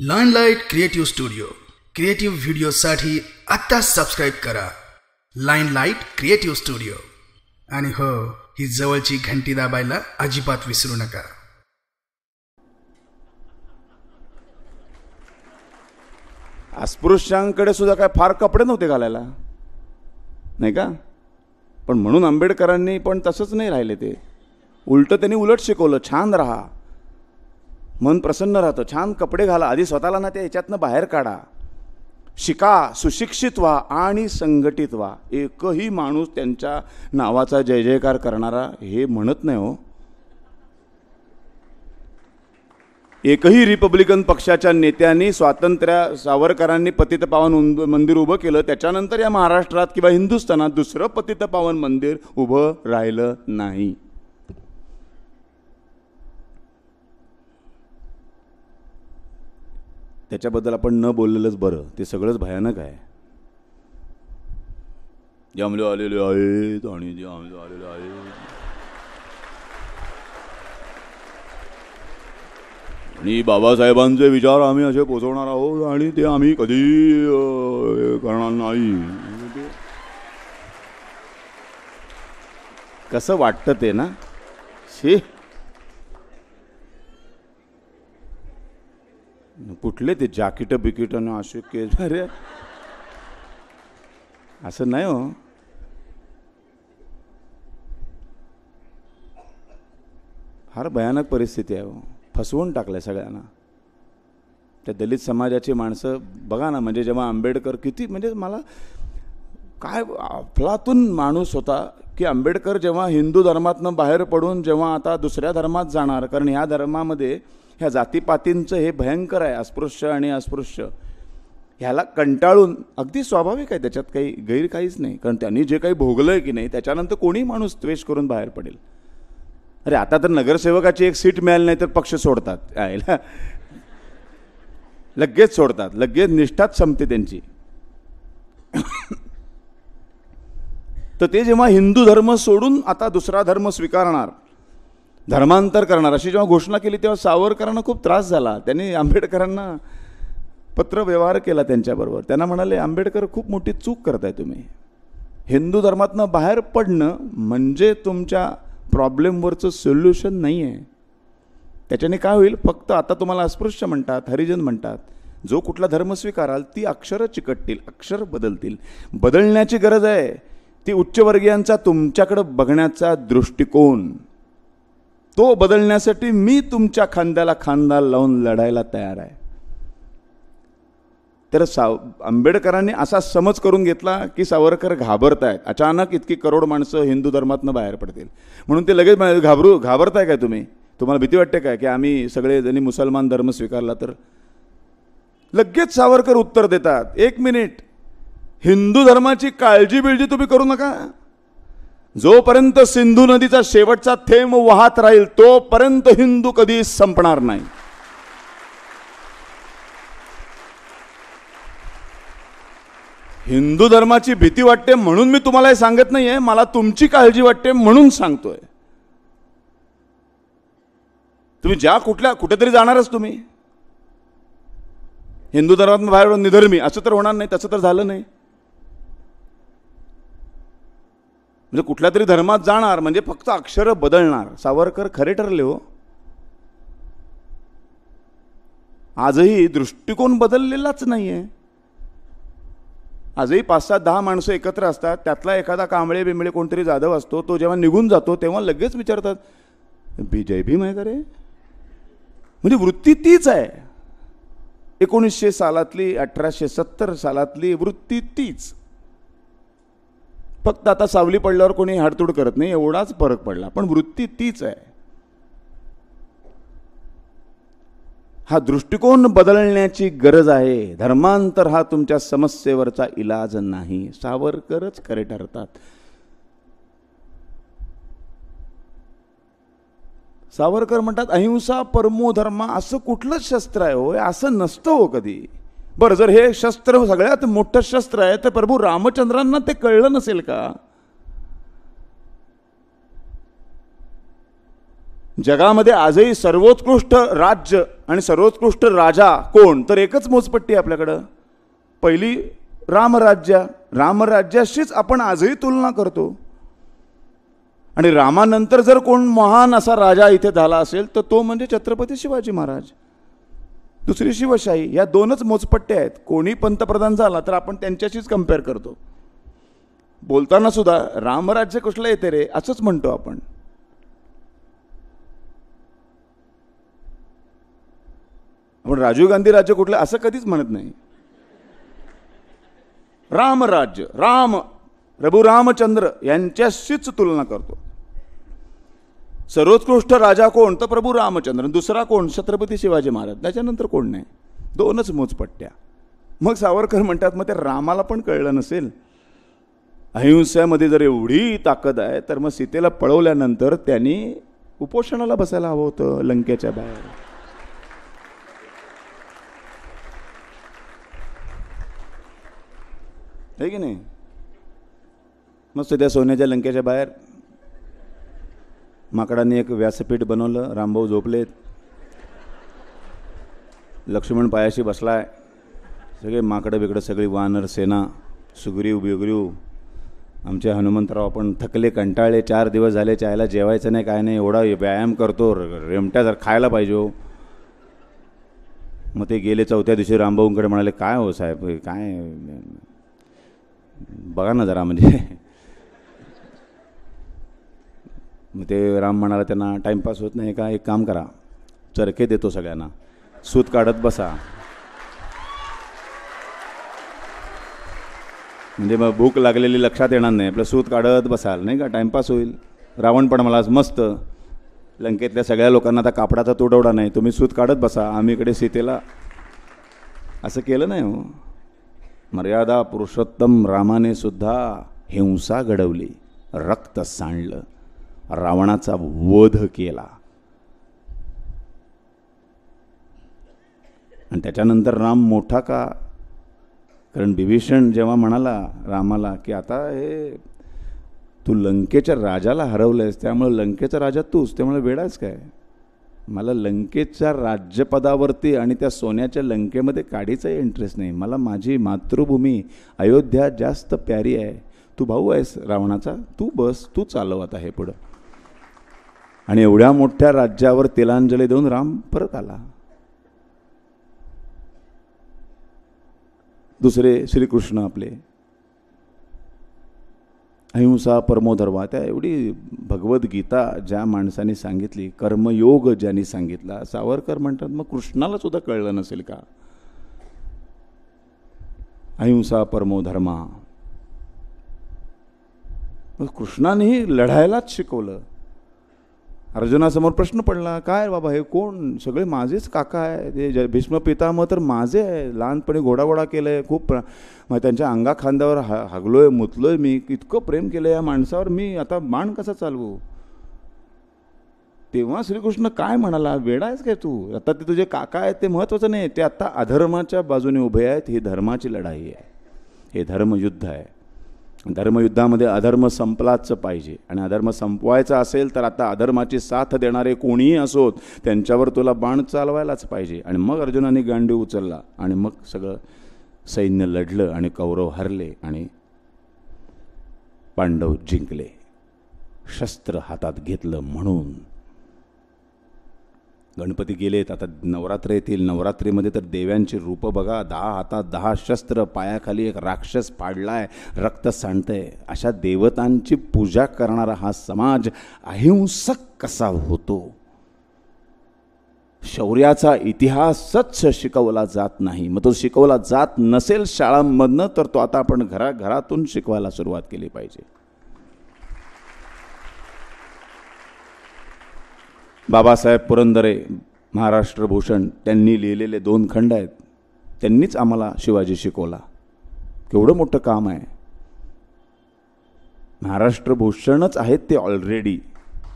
Light creative studio creative व्हिडिओसाठी आत्ता subscribe करा लाईनलाईट क्रिएटिव्ह स्टुडिओ आणि हो ही जवळची घंटी दाबायला अजिबात विसरू नका अस्पृश्यांकडे सुद्धा काय फार कपडे नव्हते घालायला नाही का पण म्हणून आंबेडकरांनी पण तसंच नाही राहिले ते उलट त्यांनी उलट शिकवलं छान राहा मन प्रसन्न राहतं छान कपडे घाला आधी स्वतःला ना त्या याच्यातनं बाहेर काढा शिका सुशिक्षित व्हा आणि संघटित व्हा एकही माणूस त्यांच्या नावाचा जय जयकार करणारा हे म्हणत नाही हो एकही रिपब्लिकन पक्षाच्या नेत्यांनी स्वातंत्र्य सावरकरांनी पतितपावन मंदिर उभं केलं त्याच्यानंतर या महाराष्ट्रात किंवा हिंदुस्थानात दुसरं पतितपावन मंदिर उभं राहिलं नाही त्याच्याबद्दल आपण न बोललेलंच बरं ते सगळंच भयानक आहे जमले आलेले आहेत आणि जे आलेले आहेत आणि बाबासाहेबांचे विचार आम्ही असे पोचवणार आहोत आणि ते आम्ही कधी करणार नाही कसं वाटतं ते ना शे कुठले ते जाकिटं बिकिटं न असे केस अरे असं नाही हो फार भयानक परिस्थिती आहे हो. फसवून टाकलं सगळ्यांना त्या दलित समाजाची माणसं बघा ना म्हणजे जेव्हा आंबेडकर किती म्हणजे मला काय अफलातून माणूस होता की आंबेडकर जेव्हा हिंदू धर्मातनं बाहेर पडून जेव्हा आता दुसऱ्या धर्मात जाणार कारण या धर्मामध्ये ह्या जातीपातींचं हे भयंकर आहे अस्पृश्य आणि अस्पृश्य ह्याला कंटाळून अगदी स्वाभाविक आहे त्याच्यात काही गैर काहीच नाही कारण त्यांनी जे काही भोगलं आहे की नाही त्याच्यानंतर कोणी माणूस द्वेष करून बाहेर पडेल अरे आता तर नगरसेवकाची एक सीट मिळाली नाही तर पक्ष सोडतात यायला लगेच सोडतात लगेच निष्ठाच संपते त्यांची तर ते जेव्हा हिंदू धर्म सोडून आता दुसरा धर्म स्वीकारणार धर्मांतर करणार अशी जेव्हा घोषणा केली तेव्हा सावरकरांना खूप त्रास झाला त्यांनी आंबेडकरांना पत्र व्यवहार केला त्यांच्याबरोबर त्यांना म्हणाले आंबेडकर खूप मोठी चूक करताय तुम्ही हिंदू धर्मातनं बाहेर पडणं म्हणजे तुमच्या प्रॉब्लेमवरचं सोल्युशन नाही आहे त्याच्याने काय होईल फक्त आता तुम्हाला अस्पृश्य म्हणतात हरिजन म्हणतात जो कुठला धर्म स्वीकाराल ती अक्षरं चिकटतील अक्षर बदलतील बदलण्याची गरज आहे ती उच्चवर्गीयांचा तुमच्याकडं बघण्याचा दृष्टिकोन तो बदलण्यासाठी मी तुमच्या खांद्याला खांदा लावून लढायला तयार आहे तर साव आंबेडकरांनी असा समज करून घेतला की सावरकर घाबरत आहेत अचानक इतकी करोड माणसं हिंदू धर्मातनं बाहेर पडतील म्हणून ते लगेच घाबरू घाबरताय काय तुम्ही तुम्हाला भीती वाटते काय की आम्ही सगळे जणी मुसलमान धर्म स्वीकारला तर लगेच सावरकर उत्तर देतात एक मिनिट हिंदू धर्माची काळजी बिळजी तुम्ही करू नका जोपर्यंत सिंधू नदीचा शेवटचा थेंब वाहत राहील तोपर्यंत हिंदू कधी संपणार नाही हिंदू धर्माची भीती वाटते म्हणून मी तुम्हाला हे सांगत नाहीये मला तुमची काळजी वाटते म्हणून सांगतोय तुम्ही ज्या कुठल्या कुठेतरी जाणारच तुम्ही हिंदू धर्मात बाहेर निधर्मी असं तर होणार नाही तसं तर झालं नाही म्हणजे कुठल्या तरी धर्मात जाणार म्हणजे फक्त अक्षरं बदलणार सावरकर खरे ठरले हो आजही दृष्टिकोन बदललेलाच नाही आहे आजही पाच सात दहा माणसं एकत्र असतात त्यातला एखादा कांबळे बिंबळे कोणतरी जाधव असतो तो जेव्हा निघून जातो तेव्हा लगेच विचारतात बी जय भीम आहे का रे म्हणजे वृत्ती तीच आहे एकोणीसशे सालातली अठराशे सत्तर सालातली वृत्ती तीच फक्त आता सावली पडल्यावर कोणी हाडतूड करत नाही एवढाच फरक पडला पण वृत्ती तीच आहे हा दृष्टिकोन बदलण्याची गरज आहे धर्मांतर हा तुमच्या समस्येवरचा इलाज नाही सावरकरच खरे ठरतात सावरकर म्हणतात अहिंसा परमो धर्मा असं कुठलंच शस्त्र आहे होय असं नसतं हो कधी बरं जर हे शस्त्र सगळ्यात मोठं शस्त्र आहे तर प्रभू रामचंद्रांना ते कळलं नसेल का जगामध्ये आजही सर्वोत्कृष्ट राज्य आणि सर्वोत्कृष्ट राजा कोण तर एकच मोजपट्टी आपल्याकडं पहिली रामराज्य रामराज्याशीच आपण आजही तुलना करतो आणि रामानंतर जर कोण महान असा राजा इथे झाला असेल तर तो म्हणजे छत्रपती शिवाजी महाराज दुसरी शिवशाही या दोनच मोजपट्ट्या आहेत कोणी पंतप्रधान झाला तर आपण त्यांच्याशीच कम्पेअर करतो बोलताना सुद्धा रामराज्य कुठलं येते रे असंच म्हणतो आपण आपण राजीव गांधी राज्य कुठलं असं कधीच म्हणत नाही रामराज्य राम प्रभू रामचंद्र यांच्याशीच तुलना करतो सर्वोत्कृष्ट राजा कोण तर प्रभू रामचंद्र दुसरा कोण छत्रपती शिवाजी महाराज त्याच्यानंतर कोण नाही दोनच मोजपट्ट्या मग सावरकर म्हणतात मग ते रामाला पण कळलं नसेल अहिंसेमध्ये जर एवढी ताकद आहे तर मग सीतेला पळवल्यानंतर त्यांनी उपोषणाला बसायला हवं होतं लंकेच्या बाहेर आहे की नाही मग सध्या सोन्याच्या लंकेच्या बाहेर माकडांनी एक व्यासपीठ बनवलं रामभाऊ झोपलेत लक्ष्मण पायाशी बसलाय सगळे माकडं बिकडं सगळी वानर सेना सुग्रीव बिगरीव आमचे हनुमंतराव आपण थकले कंटाळले चार दिवस झाले चायला जेवायचं नाही काय नाही एवढा व्यायाम करतो रेमट्या जर खायला पाहिजे हो. मग ते गेले चौथ्या दिवशी रामभाऊंकडे म्हणाले काय हो साहेब काय बघा ना जरा म्हणजे मग ते राम म्हणाला त्यांना टाईमपास होत नाही का एक काम करा चरखे देतो सगळ्यांना सूत काढत बसा म्हणजे मग भूक लागलेली लक्षात येणार नाही आपलं सूत काढत बसाल नाही का टाईमपास होईल रावण पण मला मस्त लंकेतल्या सगळ्या लोकांना आता कापडाचा तुडवडा नाही तुम्ही सूत काढत बसा आम्ही इकडे सीतेला असं केलं नाही हो मर्यादा पुरुषोत्तम रामाने सुद्धा हिंसा घडवली रक्त सांडलं रावणाचा वध केला आणि त्याच्यानंतर राम मोठा का कारण बिभीषण जेव्हा म्हणाला रामाला की आता हे तू लंकेच्या राजाला हरवलंयस त्यामुळे लंकेचा राजा तूच त्यामुळे वेडाच काय मला लंकेच्या राज्यपदावरती आणि त्या सोन्याच्या लंकेमध्ये काढीचाही इंटरेस्ट नाही मला माझी मातृभूमी अयोध्या जास्त प्यारी आहे तू भाऊ आहेस रावणाचा तू बस तू चालवत आहे पुढं आणि एवढ्या मोठ्या राज्यावर तिलांजली देऊन राम परत आला दुसरे श्रीकृष्ण आपले अहिंसा परमोधर्मा त्या एवढी भगवद्गीता ज्या माणसाने सांगितली कर्मयोग ज्यांनी सांगितला सावरकर म्हणतात मग कृष्णाला सुद्धा कळलं नसेल का अहिंसा परमोधर्मा मग कृष्णानेही लढायलाच शिकवलं अर्जुनासमोर प्रश्न पडला काय बाबा हे कोण सगळे माझेच काका आहे ते भीष्म पितामह तर माझे आहे लहानपणी घोडाघोडा केलं आहे खूप मग त्यांच्या अंगा खांद्यावर हा हागलो आहे आहे मी इतकं प्रेम केलं या माणसावर मी आता मान कसा चालवू तेव्हा श्रीकृष्ण काय म्हणाला वेडायच काय तू आता ते तुझे काका आहेत ते महत्त्वाचं नाही ते आत्ता अधर्माच्या बाजूने उभे आहेत ही धर्माची लढाई आहे हे धर्मयुद्ध आहे धर्मयुद्धामध्ये अधर्म संपलाच पाहिजे आणि अधर्म संपवायचा असेल तर आता अधर्माची साथ देणारे कोणीही असोत त्यांच्यावर तुला बाण चालवायलाच पाहिजे आणि मग अर्जुनाने गांडी उचलला आणि मग सगळं सैन्य लढलं आणि कौरव हरले आणि पांडव जिंकले शस्त्र हातात घेतलं म्हणून गणपती गेलेत आता नवरात्र येतील नवरात्रीमध्ये तर देव्यांची रूपं बघा दहा हातात दहा शस्त्र पायाखाली एक राक्षस पाडला आहे रक्त सांडतंय अशा देवतांची पूजा करणारा हा समाज अहिंसक कसा होतो शौर्याचा इतिहासच शिकवला जात नाही मग तो शिकवला जात नसेल शाळांमधनं तर तो आता आपण घरा घरातून शिकवायला सुरुवात केली पाहिजे बाबासाहेब पुरंदरे महाराष्ट्रभूषण त्यांनी लिहिलेले दोन खंड आहेत त्यांनीच आम्हाला शिवाजी शिकवला केवढं मोठं काम आहे महाराष्ट्रभूषणच आहेत ते ऑलरेडी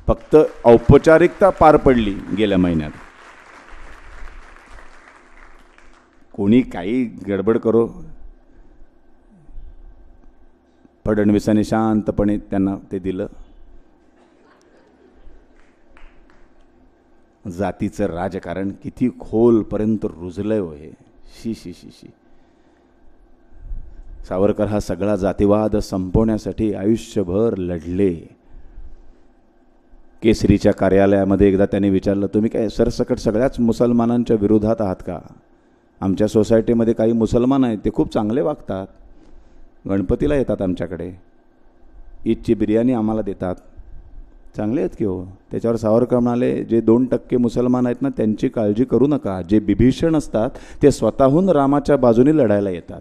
फक्त औपचारिकता पार पडली गेल्या महिन्यात कोणी काही गडबड करो फडणवीसांनी शांतपणे त्यांना ते दिलं जातीचं राजकारण किती खोलपर्यंत रुजलंय हो हे शी शी शी शी सावरकर हा सगळा जातीवाद संपवण्यासाठी आयुष्यभर लढले केसरीच्या कार्यालयामध्ये एकदा त्यांनी विचारलं तुम्ही काय सरसकट सगळ्याच मुसलमानांच्या विरोधात आहात का आमच्या सोसायटीमध्ये काही मुसलमान आहेत ते खूप चांगले वागतात गणपतीला येतात आमच्याकडे ईदची बिर्याणी आम्हाला देतात चांगले आहेत की हो त्याच्यावर सावरकर म्हणाले जे दोन टक्के मुसलमान आहेत ना त्यांची काळजी करू नका जे बिभीषण असतात ते स्वतःहून रामाच्या बाजूने लढायला येतात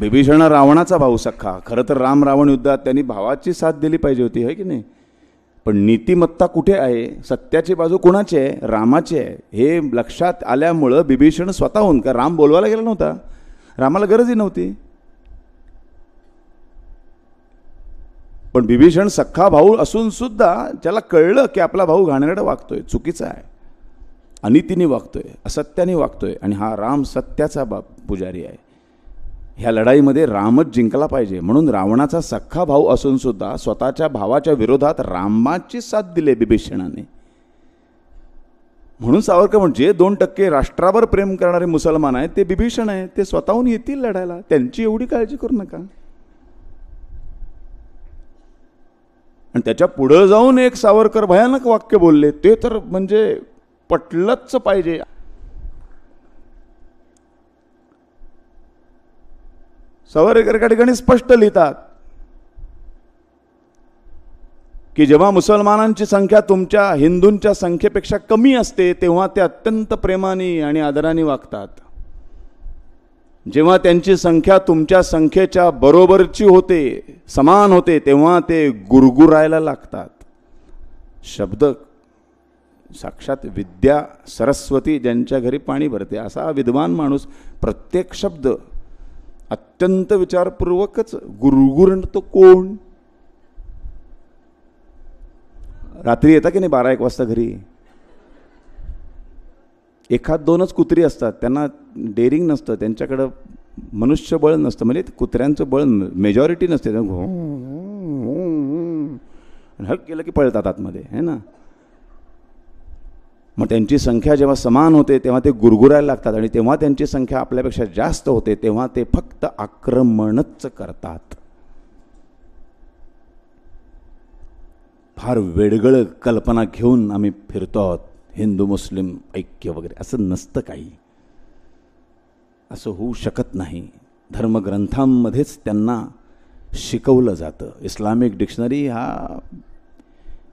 बिभीषण रावणाचा भाऊ सख्खा खरं तर राम रावण युद्धात त्यांनी भावाची साथ दिली पाहिजे होती है की नाही पण नीतिमत्ता कुठे आहे सत्याची बाजू कोणाची आहे रामाची आहे हे लक्षात आल्यामुळं बिभीषण स्वतःहून का राम बोलवायला गेला नव्हता रामाला गरजही नव्हती पण बिभीषण सख्खा भाऊ असून सुद्धा त्याला कळलं की आपला भाऊ घाणेरडा वागतोय चुकीचा आहे अनितीने वागतोय असत्याने वागतोय आणि हा राम सत्याचा बा पुजारी आहे ह्या लढाईमध्ये रामच जिंकला पाहिजे म्हणून रावणाचा सख्खा भाऊ असून सुद्धा स्वतःच्या भावाच्या विरोधात रामाची साथ दिली बिभीषणाने म्हणून सावरकर म्हणजे दोन टक्के राष्ट्रावर प्रेम करणारे मुसलमान आहेत ते बिभीषण आहे ते स्वतःहून येतील लढायला त्यांची एवढी काळजी करू नका आणि त्याच्या पुढं जाऊन एक सावरकर भयानक वाक्य बोलले ते तर म्हणजे पटलंच पाहिजे सावरकर एका ठिकाणी स्पष्ट लिहितात की जेव्हा मुसलमानांची संख्या तुमच्या हिंदूंच्या संख्येपेक्षा कमी असते तेव्हा ते अत्यंत प्रेमाने आणि आदराने वागतात जेव्हा त्यांची संख्या तुमच्या संख्येच्या बरोबरची होते समान होते तेव्हा ते गुरगुरायला लागतात शब्द साक्षात विद्या सरस्वती ज्यांच्या घरी पाणी भरते असा विद्वान माणूस प्रत्येक शब्द अत्यंत विचारपूर्वकच गुरगुरण तो कोण रात्री येता की नाही बारा एक वाजता घरी एखाद दोनच कुत्री असतात त्यांना डेरिंग नसतं त्यांच्याकडं मनुष्यबळ नसतं म्हणजे कुत्र्यांचं बळ मेजॉरिटी नसते हक केलं की पळतात आतमध्ये है ना मग त्यांची संख्या जेव्हा समान होते तेव्हा ते गुरगुरायला लागतात आणि तेव्हा त्यांची संख्या आपल्यापेक्षा जास्त होते तेव्हा ते फक्त आक्रमणच करतात फार वेडगळ कल्पना घेऊन आम्ही फिरतो आहोत हिंदू मुस्लिम ऐक्य वगैरे असं नसतं काही असं होऊ शकत नाही धर्मग्रंथांमध्येच त्यांना शिकवलं जातं इस्लामिक डिक्शनरी हा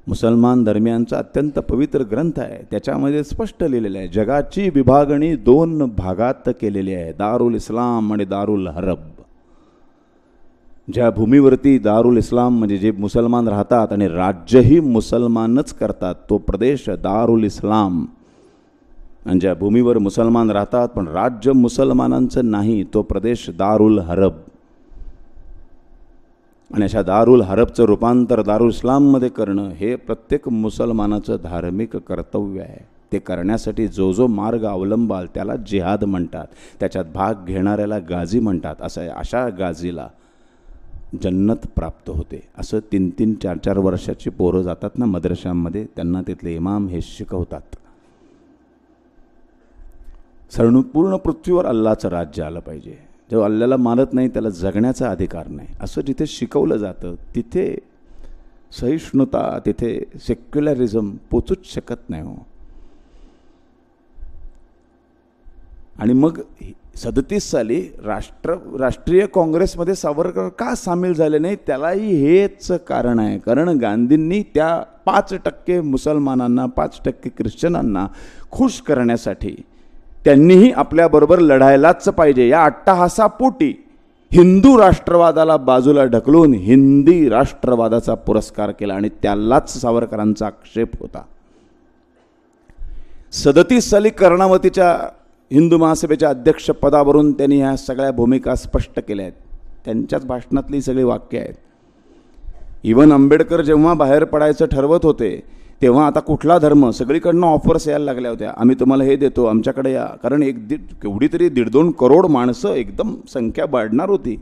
मुसलमान धर्मियांचा अत्यंत पवित्र ग्रंथ आहे त्याच्यामध्ये स्पष्ट लिहिलेलं आहे जगाची विभागणी दोन भागात केलेली आहे दारुल इस्लाम आणि दारुल हरब ज्या भूमीवरती दारुल इस्लाम म्हणजे जे मुसलमान राहतात आणि राज्यही मुसलमानच करतात तो प्रदेश दारुल इस्लाम आणि ज्या भूमीवर मुसलमान राहतात पण राज्य मुसलमानांचं नाही तो प्रदेश दारुल हरब आणि अशा दारुल हरबचं रूपांतर दारुल इस्लाममध्ये करणं हे प्रत्येक मुसलमानाचं धार्मिक कर्तव्य आहे ते करण्यासाठी जो जो मार्ग अवलंबाल त्याला जिहाद म्हणतात त्याच्यात भाग घेणाऱ्याला गाझी म्हणतात असं अशा गाझीला जन्नत प्राप्त होते असं तीन तीन चार चार वर्षाची पोरं जातात ना मदरशांमध्ये त्यांना तिथले इमाम हे शिकवतात सरणू पूर्ण पृथ्वीवर अल्लाचं राज्य आलं पाहिजे जो अल्ल्याला मानत नाही त्याला जगण्याचा अधिकार नाही असं जिथे शिकवलं जातं तिथे सहिष्णुता तिथे सेक्युलरिझम पोचूच शकत नाही हो आणि मग सदतीस साली राष्ट्र राष्ट्रीय काँग्रेसमध्ये सावरकर का सामील झाले नाही त्यालाही हेच कारण आहे कारण गांधींनी त्या पाच टक्के मुसलमानांना पाच टक्के ख्रिश्चनांना खुश करण्यासाठी त्यांनीही आपल्याबरोबर लढायलाच पाहिजे या अट्टाहासापोटी हिंदू राष्ट्रवादाला बाजूला ढकलून हिंदी राष्ट्रवादाचा पुरस्कार केला आणि त्यालाच सावरकरांचा आक्षेप होता सदतीस साली कर्णावतीच्या हिंदू महासभेच्या अध्यक्षपदावरून त्यांनी ह्या सगळ्या भूमिका स्पष्ट केल्या आहेत त्यांच्याच भाषणातली सगळी वाक्य आहेत इवन आंबेडकर जेव्हा बाहेर पडायचं ठरवत होते तेव्हा आता कुठला धर्म सगळीकडनं ऑफर्स यायला लागल्या होत्या आम्ही तुम्हाला हे देतो आमच्याकडे या कारण एक दीड केवढी तरी दीड दोन करोड माणसं एकदम संख्या वाढणार होती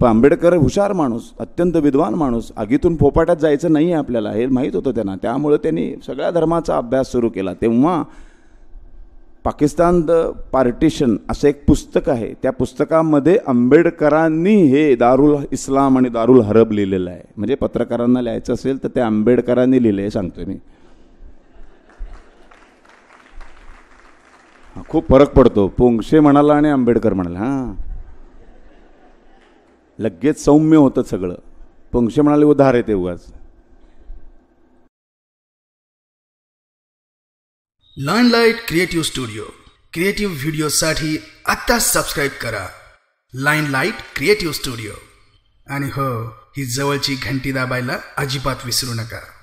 पण आंबेडकर हुशार माणूस अत्यंत विद्वान माणूस आगीतून फोपाट्यात जायचं नाही आहे आपल्याला हे माहीत होतं त्यांना त्यामुळं त्यांनी सगळ्या धर्माचा अभ्यास सुरू केला तेव्हा पाकिस्तान द पार्टिशन असं एक पुस्तक आहे त्या पुस्तकामध्ये आंबेडकरांनी हे दारुल इस्लाम आणि दारुल हरब लिहिलेलं आहे म्हणजे पत्रकारांना लिहायचं असेल तर ते आंबेडकरांनी लिहिले हे सांगतो मी खूप फरक पडतो पोंगशे म्हणाला आणि आंबेडकर म्हणाला हां लगेच सौम्य होतं सगळं पंक्ष म्हणाले उधार आहे ते line light creative studio creative व्हिडिओसाठी आत्ताच सबस्क्राईब करा लाईन लाईट क्रिएटिव्ह स्टुडिओ आणि हो ही जवळची घंटी दाबायला अजिबात विसरू नका